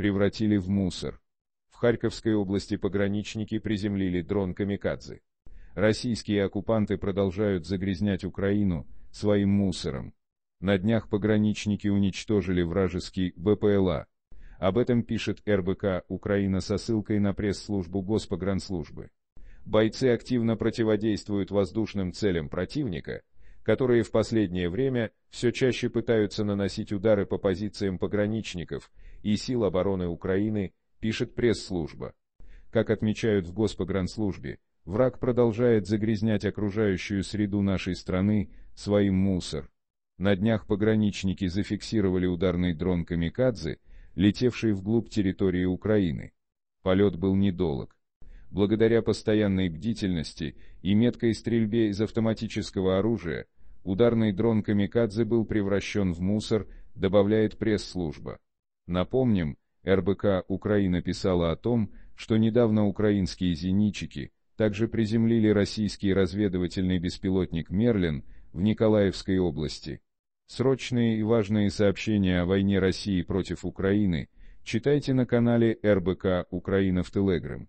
превратили в мусор. В Харьковской области пограничники приземлили дрон «Камикадзе». Российские оккупанты продолжают загрязнять Украину своим мусором. На днях пограничники уничтожили вражеский БПЛА. Об этом пишет РБК «Украина» со ссылкой на пресс-службу Госпогранслужбы. Бойцы активно противодействуют воздушным целям противника – которые в последнее время все чаще пытаются наносить удары по позициям пограничников и сил обороны Украины, пишет пресс-служба. Как отмечают в Госпогранслужбе, враг продолжает загрязнять окружающую среду нашей страны своим мусор. На днях пограничники зафиксировали ударный дрон «Камикадзе», летевший вглубь территории Украины. Полет был недолг. Благодаря постоянной бдительности и меткой стрельбе из автоматического оружия, Ударный дрон «Камикадзе» был превращен в мусор, добавляет пресс-служба. Напомним, РБК Украина писала о том, что недавно украинские зенитчики также приземлили российский разведывательный беспилотник «Мерлин» в Николаевской области. Срочные и важные сообщения о войне России против Украины читайте на канале РБК Украина в Телеграм.